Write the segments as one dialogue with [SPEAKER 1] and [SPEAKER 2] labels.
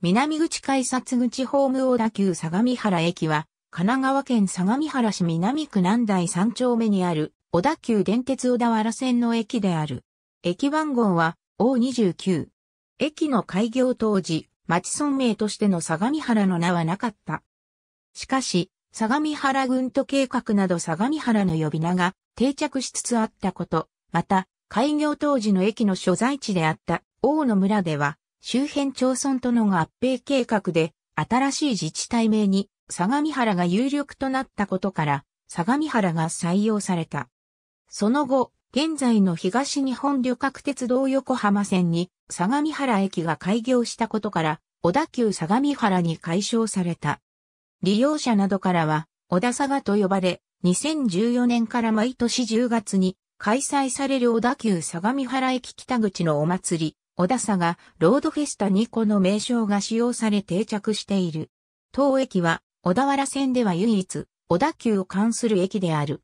[SPEAKER 1] 南口改札口ホーム小田急相模原駅は、神奈川県相模原市南区南台3丁目にある、小田急電鉄小田原線の駅である。駅番号は、O29。駅の開業当時、町村名としての相模原の名はなかった。しかし、相模原軍都計画など相模原の呼び名が定着しつつあったこと、また、開業当時の駅の所在地であった、大野村では、周辺町村との合併計画で、新しい自治体名に相模原が有力となったことから、相模原が採用された。その後、現在の東日本旅客鉄道横浜線に相模原駅が開業したことから、小田急相模原に解消された。利用者などからは、小田佐賀と呼ばれ、2014年から毎年10月に開催される小田急相模原駅北口のお祭り、小田佐がロードフェスタにこの名称が使用され定着している。当駅は小田原線では唯一小田急を関する駅である。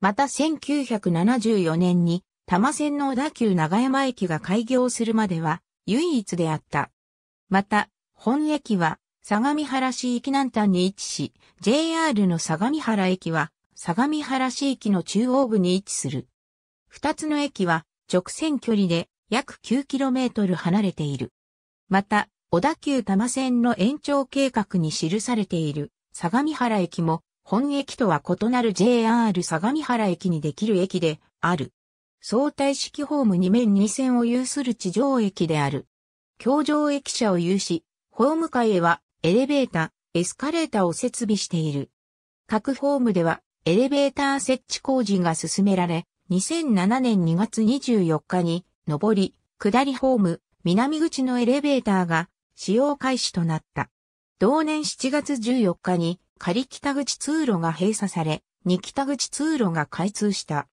[SPEAKER 1] また1974年に多摩線の小田急長山駅が開業するまでは唯一であった。また、本駅は相模原市駅南端に位置し、JR の相模原駅は相模原市駅の中央部に位置する。二つの駅は直線距離で約 9km 離れている。また、小田急多摩線の延長計画に記されている相模原駅も本駅とは異なる JR 相模原駅にできる駅である。相対式ホーム2面2線を有する地上駅である。橋上駅舎を有し、ホーム階へはエレベーター、エスカレーターを設備している。各ホームではエレベーター設置工事が進められ、2007年2月24日に上り、下りホーム、南口のエレベーターが使用開始となった。同年7月14日に仮北口通路が閉鎖され、2北口通路が開通した。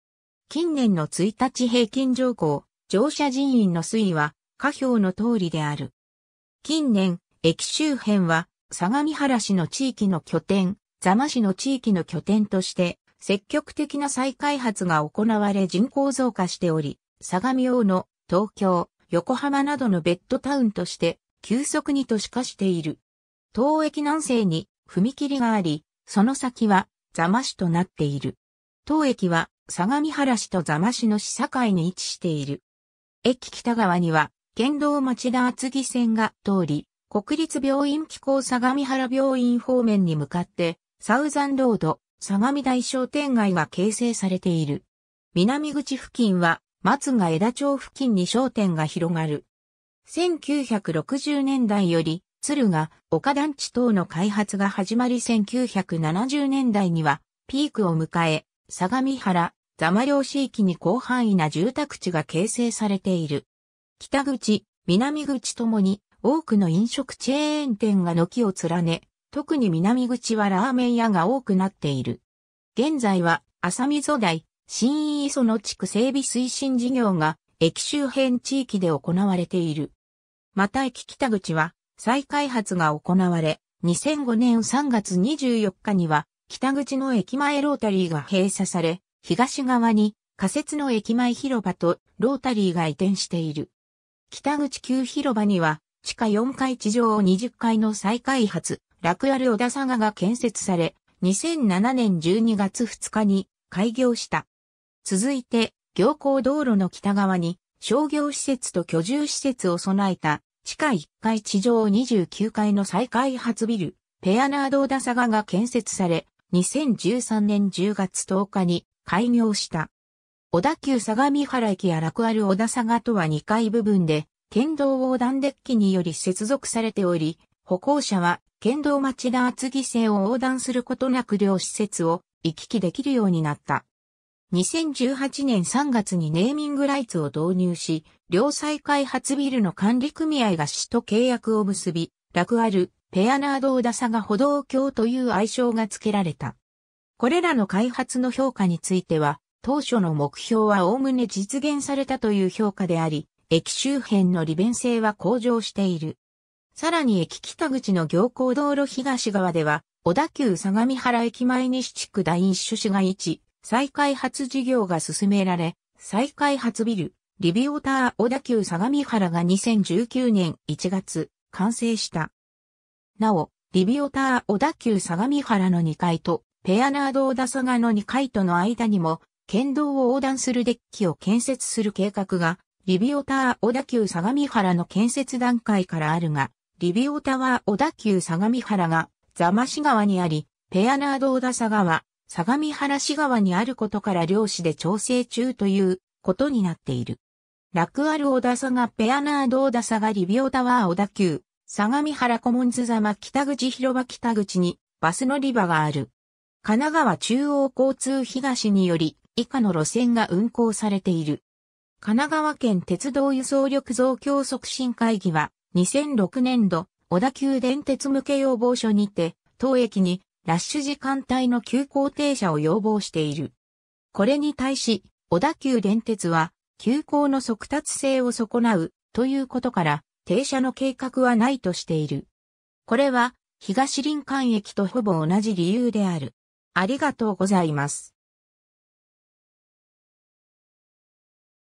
[SPEAKER 1] 近年の1日平均乗降、乗車人員の推移は下表の通りである。近年、駅周辺は相模原市の地域の拠点、座間市の地域の拠点として積極的な再開発が行われ人口増加しており、相模大野、東京、横浜などのベッドタウンとして急速に都市化している。東駅南西に踏切があり、その先は座間市となっている。東駅は相模原市と座間市の市境に位置している。駅北側には県道町田厚木線が通り、国立病院機構相模原病院方面に向かって、サウザンロード、相模大商店街が形成されている。南口付近は松が枝町付近に商店が広がる。1960年代より、鶴が丘団地等の開発が始まり1970年代にはピークを迎え、相模原、座間漁市域に広範囲な住宅地が形成されている。北口、南口ともに多くの飲食チェーン店が軒を連ね、特に南口はラーメン屋が多くなっている。現在は、浅見粗大、新磯の地区整備推進事業が駅周辺地域で行われている。また駅北口は再開発が行われ、2005年3月24日には北口の駅前ロータリーが閉鎖され、東側に仮設の駅前広場とロータリーが移転している。北口旧広場には地下4階地上20階の再開発、ラクアル小田佐賀が建設され、2007年12月2日に開業した。続いて、行行道路の北側に商業施設と居住施設を備えた地下1階地上29階の再開発ビル、ペアナード・ダサガが建設され、2013年10月10日に開業した。小田急相模原駅や楽ある小田サガとは2階部分で、県道横断デッキにより接続されており、歩行者は県道町田厚木線を横断することなく両施設を行き来できるようになった。2018年3月にネーミングライツを導入し、両再開発ビルの管理組合が市と契約を結び、楽ある、ペアナード・オダサが歩道橋という愛称が付けられた。これらの開発の評価については、当初の目標は概ね実現されたという評価であり、駅周辺の利便性は向上している。さらに駅北口の行行道路東側では、小田急相模原駅前西地区第一種市が地、再開発事業が進められ、再開発ビル、リビオター小田急相模原が2019年1月、完成した。なお、リビオター小田急相模原の2階と、ペアナード小田佐賀の2階との間にも、県道を横断するデッキを建設する計画が、リビオター小田急相模原の建設段階からあるが、リビオター小田急相模原が、座間市川にあり、ペアナード小田佐賀は、相模原市側にあることから漁師で調整中ということになっている。ラクアル小田佐賀ペアナード小田佐賀リビオタワー小田急、相模原コモンズ様北口広場北口にバス乗り場がある。神奈川中央交通東により以下の路線が運行されている。神奈川県鉄道輸送力増強促進会議は2006年度小田急電鉄向け要望書にて当駅にラッシュ時間帯の急行停車を要望している。これに対し、小田急電鉄は、急行の速達性を損なう、ということから、停車の計画はないとしている。これは、東林間駅とほぼ同じ理由である。ありがとうございます。